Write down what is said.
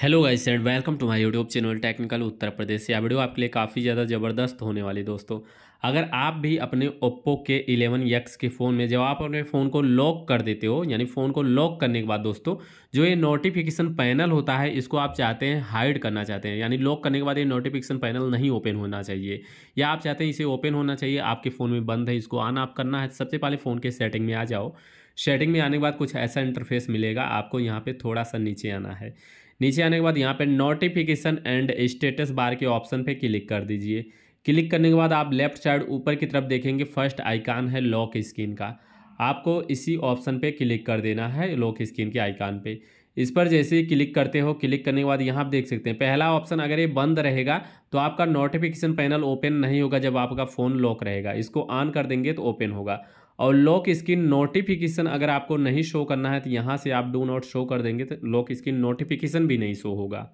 hello guys and welcome to my YouTube channel technical Uttar Pradesh या video आपके लिए काफ़ी ज़्यादा ज़बरदस्त होने वाली दोस्तों अगर आप भी अपने ओप्पो के इलेवन यक्स के फ़ोन में जब आप अपने फ़ोन को लॉक कर देते हो यानी फ़ोन को लॉक करने के बाद दोस्तों जो ये नोटिफिकेशन पैनल होता है इसको आप चाहते हैं हाइड करना चाहते हैं यानी लॉक करने के बाद ये नोटिफिकेशन पैनल नहीं ओपन होना चाहिए या आप चाहते हैं इसे ओपन होना चाहिए आपके फ़ोन में बंद है इसको ऑन आप करना है तो सबसे पहले फ़ोन के सेटिंग में आ जाओ शेडिंग में आने के बाद कुछ ऐसा इंटरफेस मिलेगा आपको यहाँ पे थोड़ा सा नीचे आना है नीचे आने के बाद यहाँ पे नोटिफिकेशन एंड स्टेटस बार के ऑप्शन पे क्लिक कर दीजिए क्लिक करने के बाद आप लेफ्ट साइड ऊपर की तरफ देखेंगे फर्स्ट आइकान है लॉक स्क्रीन का आपको इसी ऑप्शन पे क्लिक कर देना है लॉक स्क्रीन के आइकान पे इस पर जैसे ही क्लिक करते हो क्लिक करने के बाद यहाँ आप देख सकते हैं पहला ऑप्शन अगर ये बंद रहेगा तो आपका नोटिफिकेशन पैनल ओपन नहीं होगा जब आपका फ़ोन लॉक रहेगा इसको ऑन कर देंगे तो ओपन होगा और लॉक स्क्रीन नोटिफिकेशन अगर आपको नहीं शो करना है तो यहाँ से आप डू नॉट शो कर देंगे तो लॉक स्क्रीन नोटिफिकेशन भी नहीं शो होगा